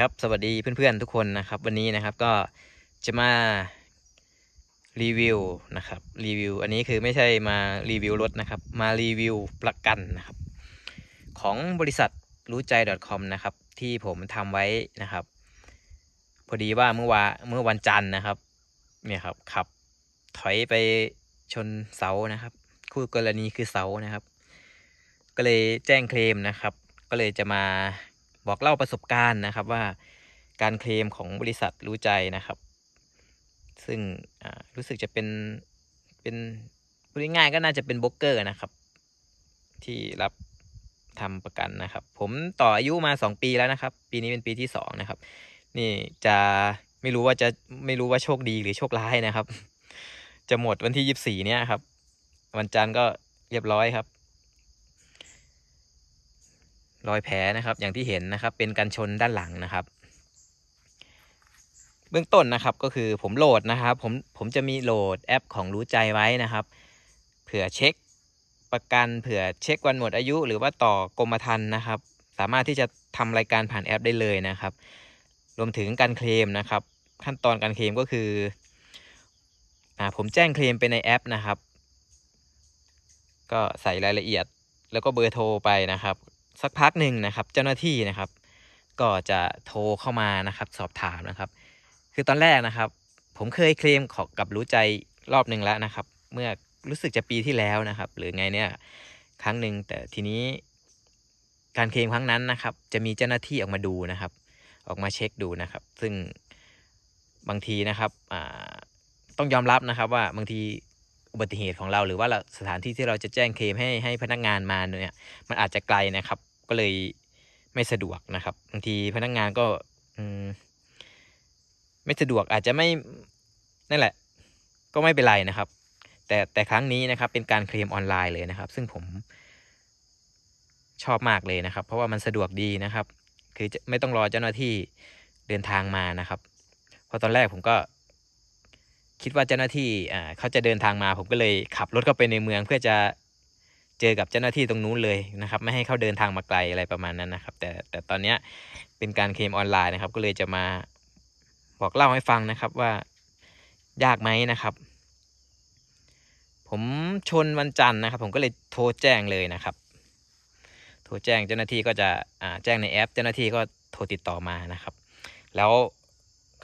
ครับสวัสดี เพื่อน ๆ ทุกคนนะครับวันนี้นะครับก็จะมารีวิวนะครับรีวิว อันนี้คือไม่ใช่มารีวิวรถนะครับมารีวิวประกันนะครับของบริษัทรู้ใจ .com นะครับ ที่ผมทำไว้นะครับ พอดีว่าเมื่อวาเมื่อวันจันทร์นะครับเนี่ยครับขับถอยไปชนเสานะครับ คู่กรณีคือเสานะครับ ก็เลยแจ้งเคลมนะครับ ก็เลยจะมาบอกเล่าประสบการณ์นะครับว่าการเคลมของบริษัทรู้ใจนะครับ ซึ่งรู้สึกจะเป็นเป็นพูดง่ายๆก็น่าจะเป็นบล็อกเกอร์นะครับ ที่รับทำประกันนะครับ ผมต่ออายุมา 2 ปีแล้วนะครับ ปีนี้เป็นปีที่2นะครับ นี่จะไม่รู้ว่าจะไม่รู้ว่าโชคดีหรือโชคร้ายนะครับ จะหมดวันที่24เนี่ยครับวันจันทร์ก็เรียบร้อยครับรอยแผลนะครับอย่างที่เห็นนะครับเป็นกันชนด้านหลังนะครับ เบื้องต้นนะครับก็คือผมโหลดนะครับผมผมจะมีโหลดแอปของรู้ใจไว้นะครับ เผื่อเช็คประกัน เผื่อเช็ควันหมดอายุหรือว่าต่อกรมธรรม์นะครับ สามารถที่จะทำรายการผ่านแอปได้เลยนะครับ รวมถึงการเคลมนะครับ ขั้นตอนการเคลมก็คืออ่าผมแจ้งเคลมไปในแอปนะครับ ก็ใส่รายละเอียดแล้วก็เบอร์โทรไปนะครับสักพักหนึ่งนะครับ เจ้าหน้าที่นะครับ ก็จะโทรเข้ามานะครับ สอบถามนะครับ คือตอนแรกนะครับ ผมเคยเคลมขอกับรู้ใจรอบหนึ่งแล้วนะครับ เมื่อรู้สึกจะปีที่แล้วนะครับ หรือไงเนี่ย ครั้งหนึ่ง แต่ทีนี้การเคลมครั้งนั้นนะครับ จะมีเจ้าหน้าที่ออกมาดูนะครับ ออกมาเช็คดูนะครับ ซึ่งบางทีนะครับต้องยอมรับนะครับว่าบางทีอุบัติเหตุของเราหรือว่าสถานที่ที่เราจะแจ้งเคลมให้ให้พนักงานมาเนี่ย มันอาจจะไกลนะครับ ก็เลยไม่สะดวกนะครับบางทีพนักงานก็ไม่สะดวกอาจจะไม่ นั่นแหละ ก็ไม่เป็นไรนะครับ แต่แต่ครั้งนี้นะครับ เป็นการเคลมออนไลน์เลยนะครับ ซึ่งผม ชอบมากเลยนะครับ เพราะว่ามันสะดวกดีนะครับ คือไม่ต้องรอเจ้าหน้าที่เดินทางมานะครับเพราะตอนแรกผมก็คิดว่าเจ้าหน้าที่อ่าเขาจะเดินทางมา ผมก็เลยขับรถเข้าไปในเมืองเพื่อจะเจอกับเจ้าหน้าที่ตรงนู้นเลยนะครับ ไม่ให้เขาเดินทางมาไกลอะไรประมาณนั้นนะครับ แต่แต่ตอนนี้เป็นการเคลมออนไลน์นะครับ ก็เลยจะมาบอกเล่าให้ฟังนะครับว่ายากไหมนะครับ ผมชนวันจันทร์นะครับ ผมก็เลยโทรแจ้งเลยนะครับ โทรแจ้งเจ้าหน้าที่ก็จะอ่าแจ้งในแอป เจ้าหน้าที่ก็โทรติดต่อมานะครับ แล้ว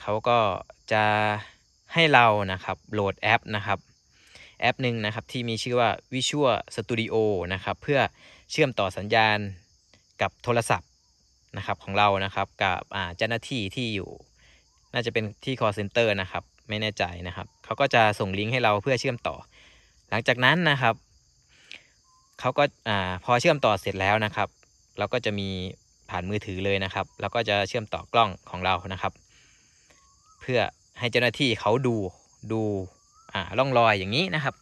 เขาก็จะให้เรานะครับโหลดแอปนะครับแอปหนึ่งนะครับที่มีชื่อว่า Visual Studio นะครับ เพื่อเชื่อมต่อสัญญาณกับโทรศัพท์นะครับของเรานะครับ กับเจ้าหน้าที่ที่อยู่ น่าจะเป็นที่ call center นะครับ ไม่แน่ใจนะครับ เขาก็จะส่งลิงก์ให้เราเพื่อเชื่อมต่อหลังจากนั้นนะครับ เขาก็พอเชื่อมต่อเสร็จแล้วนะครับ เราก็จะมีผ่านมือถือเลยนะครับ แล้วก็จะเชื่อมต่อกล้องของเรานะครับ เพื่อให้เจ้าหน้าที่เขาดูดูอ่าร่องรอยอย่างนี้นะครับ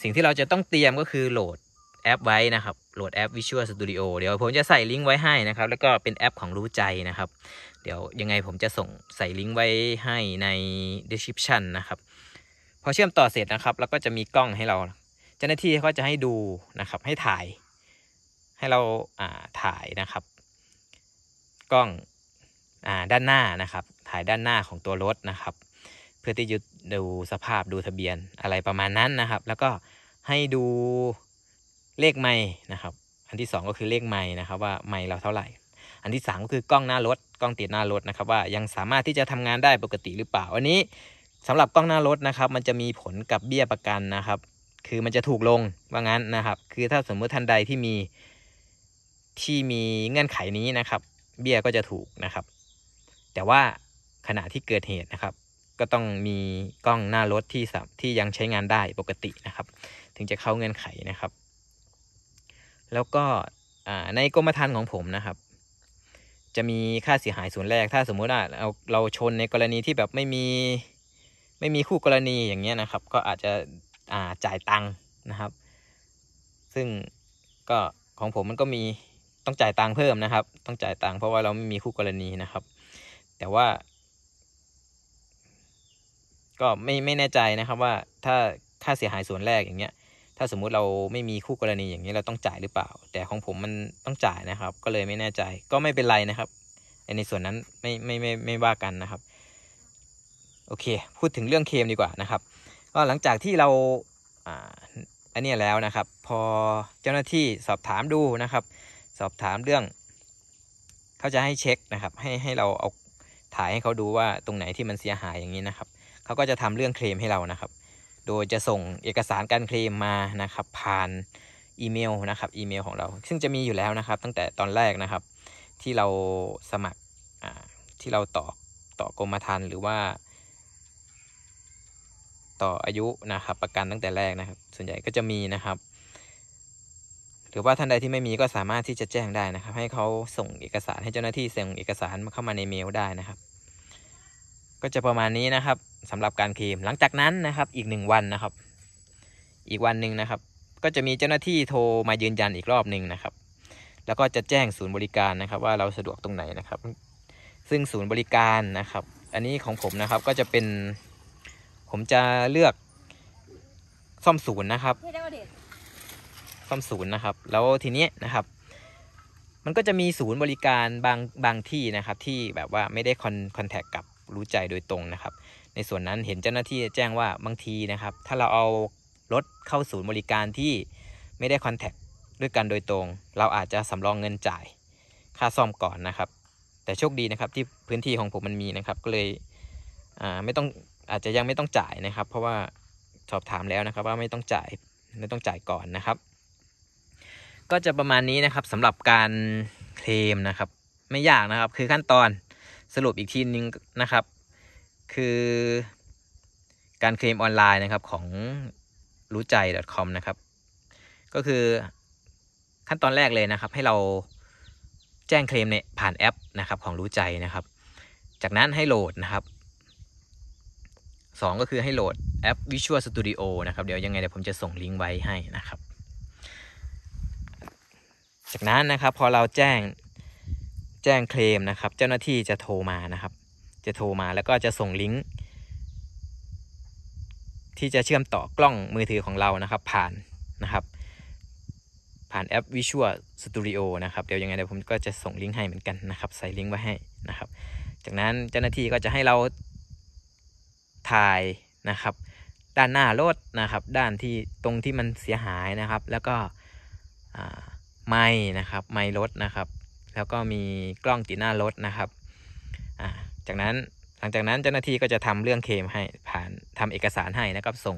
สิ่งที่เราจะต้องเตรียมก็คือโหลดแอปไว้นะครับโหลดแอป Visual Studio เดี๋ยวผมจะใส่ลิงก์ไว้ให้นะครับแล้วก็เป็นแอปของรู้ใจนะครับ เดี๋ยวยังไงผมจะส่งใส่ลิงก์ไว้ให้ใน description นะครับ พอเชื่อมต่อเสร็จนะครับ แล้วก็จะมีกล้องให้เราเจ้าหน้าที่เขาจะให้ดูนะครับ ให้ถ่ายให้เราอ่าถ่ายนะครับ กล้องอ่าด้านหน้านะครับถ่ายด้านหน้าของตัวรถนะครับ เพื่อที่จะดูสภาพดูทะเบียนอะไรประมาณนั้นนะครับ แล้วก็ให้ดูเลขไม้นะครับ อันที่ 2 ก็คือเลขไม้นะครับ ว่าไม้เราเท่าไหร่ อันที่3ก็คือกล้องหน้ารถ กล้องติดหน้ารถนะครับ ว่ายังสามารถที่จะทำงานได้ปกติหรือเปล่าอันนี้สำหรับกล้องหน้ารถนะครับ มันจะมีผลกับเบี้ยประกันนะครับ คือมันจะถูกลงว่างั้นนะครับ คือถ้าสมมุติท่านใดที่มีที่มีเงื่อนไขนี้นะครับ เบี้ยก็จะถูกนะครับ แต่ว่าขณะที่เกิดเหตุนะครับ ก็ต้องมีกล้องหน้ารถที่ ที่ยังใช้งานได้ปกตินะครับ ถึงจะเข้าเงื่อนไขนะครับ แล้วก็ในกรมธรรม์ของผมนะครับ จะมีค่าเสียหายส่วนแรก ถ้าสมมุติว่าเราเราชนในกรณีที่แบบไม่มีไม่มีคู่กรณีอย่างเงี้ยนะครับ ก็อาจจะาจ่ายตังค์นะครับ ซึ่ง ก็ ของผมมันก็มีต้องจ่ายตังค์เพิ่มนะครับ ต้องจ่ายตังค์เพราะว่าเราไม่มีคู่กรณีนะครับ แต่ว่าก็ไม่ไม่แน่ใจนะครับว่าถ้าค่าเสียหายส่วนแรกอย่างเงี้ย ถ้าสมมุติเราไม่มีคู่กรณีอย่างนี้ เราต้องจ่ายหรือเปล่า แต่ของผมมันต้องจ่ายนะครับ ก็เลยไม่แน่ใจก็ไม่เป็นไรนะครับในส่วนนั้นไม่ไม่ไม่ไม่ว่ากันนะครับโอเค พูดถึงเรื่องเคมดีกว่านะครับ ก็หลังจากที่เราอ่าอันนี้แล้วนะครับ พอเจ้าหน้าที่สอบถามดูนะครับ สอบถามเรื่อง เขาจะให้เช็คนะครับ ให้ให้เราเอาถ่ายให้เขาดูว่าตรงไหนที่มันเสียหายอย่างนี้นะครับเขาก็จะทำเรื่องเคลมให้เรานะครับ โดยจะส่งเอกสารการเคลมมานะครับ ผ่านอีเมลนะครับ อีเมลของเรา ซึ่งจะมีอยู่แล้วนะครับ ตั้งแต่ตอนแรกนะครับ ที่เราสมัคร ที่เราต่อต่อกรมธรรม์หรือว่า ต่ออายุนะครับ ประกันตั้งแต่แรกนะครับ ส่วนใหญ่ก็จะมีนะครับ หรือว่าท่านใดที่ไม่มีก็สามารถที่จะแจ้งได้นะครับ ให้เขาส่งเอกสารให้เจ้าหน้าที่ส่งเอกสารเข้ามาในเมลได้นะครับก็จะประมาณนี้นะครับสำหรับการเคลมหลังจากนั้นนะครับอีกหนึ่งวันนะครับ อีกวันหนึ่งนะครับ ก็จะมีเจ้าหน้าที่โทรมายืนยันอีกรอบหนึ่งนะครับ แล้วก็จะแจ้งศูนย์บริการนะครับ ว่าเราสะดวกตรงไหนนะครับ ซึ่งศูนย์บริการนะครับ อันนี้ของผมนะครับก็จะเป็น ผมจะเลือกซ่อมศูนย์นะครับ ซ่อมศูนย์นะครับ แล้วทีนี้นะครับ มันก็จะมีศูนย์บริการบางบางที่นะครับที่แบบว่าไม่ได้คอนคอนแทคกับรู้ใจ โดยตรงนะครับ ในส่วนนั้นเห็นเจ้าหน้าที่แจ้งว่าบางทีนะครับ ถ้าเราเอารถเข้าศูนย์บริการที่ไม่ได้คอนแทคด้วยกันโดยตรง เราอาจจะสำรองเงินจ่ายค่าซ่อมก่อนนะครับ แต่โชคดีนะครับที่พื้นที่ของผมมันมีนะครับก็เลยไม่ต้องอาจจะยังไม่ต้องจ่ายนะครับ เพราะว่าสอบถามแล้วนะครับ ว่าไม่ต้องจ่ายไม่ต้องจ่ายก่อนนะครับ ก็จะประมาณนี้นะครับสำหรับการเคลมนะครับ ไม่ยากนะครับคือขั้นตอนสรุปอีกทีนึงนะครับคือการเคลมออนไลน์นะครับของรู้ใจ .com นะครับก็คือขั้นตอนแรกเลยนะครับ ให้เราแจ้งเคลมในผ่านแอปนะครับของรู้ใจนะครับ จากนั้นให้โหลดนะครับ 2 ก็คือให้โหลด แอป Visual Studio นะครับเดี๋ยวยังไงเดี๋ยวผมจะส่งลิงก์ไว้ให้นะครับจากนั้นนะครับพอเราแจ้งแจ้งเคลมนะครับเจ้าหน้าที่จะโทรมานะครับ จะโทรมาแล้วก็จะส่งลิงก์ที่จะเชื่อมต่อกล้องมือถือของเรานะครับ ผ่านนะครับ ผ่านแอป Visual Studio นะครับเดี๋ยวยังไงเดี๋ยวผมก็จะส่งลิงก์ให้เหมือนกันนะครับใส่ลิงก์ไว้ให้นะครับจากนั้นเจ้าหน้าที่ก็จะให้เรา ถ่ายนะครับ ด้านหน้ารถนะครับ ด้านที่ตรงที่มันเสียหายนะครับ แล้วก็ไม่นะครับไม่รถนะครับแล้วก็มีกล้องติดหน้ารถนะครับ จากนั้นหลังจากนั้นเจ้าหน้าที่ก็จะทำเรื่องเคมให้ผ่านทำเอกสารให้นะครับ ส่ง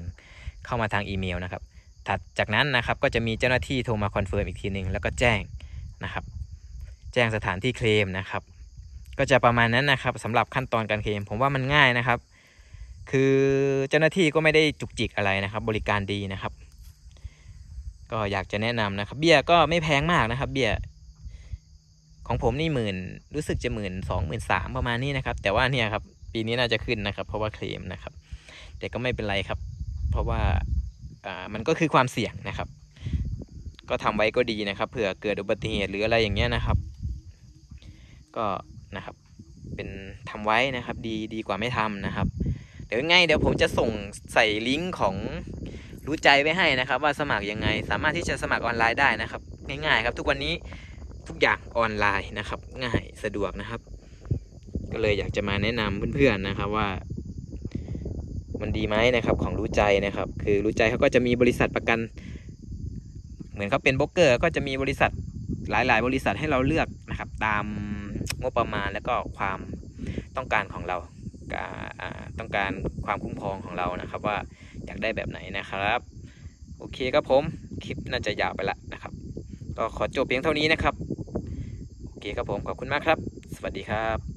เข้ามาทางอีเมลนะครับ ถัดจากนั้นนะครับก็จะมีเจ้าหน้าที่โทรมาคอนเฟิร์มอีกทีหนึ่งแล้วก็แจ้งนะครับ แจ้งสถานที่เคลมนะครับ ก็จะประมาณนั้นนะครับสำหรับขั้นตอนการเคลมผมว่ามันง่ายนะครับ คือเจ้าหน้าที่ก็ไม่ได้จุกจิกอะไรนะครับบริการดีนะครับ ก็อยากจะแนะนำนะครับเบี้ยก็ไม่แพงมากนะครับ เบี้ยของผมนี่หมื่นรู้สึกจะหมื่นสองหมื่นสามประมาณนี้นะครับ แต่ว่าเนี่ยครับปีนี้น่าจะขึ้นนะครับ เพราะว่าเคลมนะครับแต่ก็ไม่เป็นไรครับ เพราะว่าอ่ามันก็คือความเสี่ยงนะครับ ก็ทำไว้ก็ดีนะครับเผื่อเกิดอุบัติเหตุหรืออะไรอย่างเงี้ยนะครับ ก็นะครับเป็นทำไว้นะครับ ดีดีกว่าไม่ทำนะครับ เดี๋ยวไงเดี๋ยวผมจะส่งใส่ลิงก์ของรู้ใจไว้ให้นะครับ ว่าสมัครยังไงสามารถที่จะสมัครออนไลน์ได้นะครับ ง่าย ๆ ครับ ทุกวันนี้ทุกอย่างออนไลน์นะครับง่ายสะดวกนะครับ ก็เลยอยากจะมาแนะนำเพื่อนๆนะครับว่ามันดีไหมนะครับของรู้ใจนะครับ คือรู้ใจเขาก็จะมีบริษัทประกัน เหมือนเขาเป็นล็อกเกอร์ ก็จะมีบริษัทหลายๆ บริษัทให้เราเลือกนะครับ ตามงบประมาณแล้วก็ความต้องการของเราต้องการความคุ้มครองของเรานะครับ ว่าอยากได้แบบไหนนะครับ โอเคครับผม คลิปน่าจะยาวไปละนะครับก็ขอจบเพียงเท่านี้นะครับอเคครับผมขอบคุณมากครับ สวัสดีครับ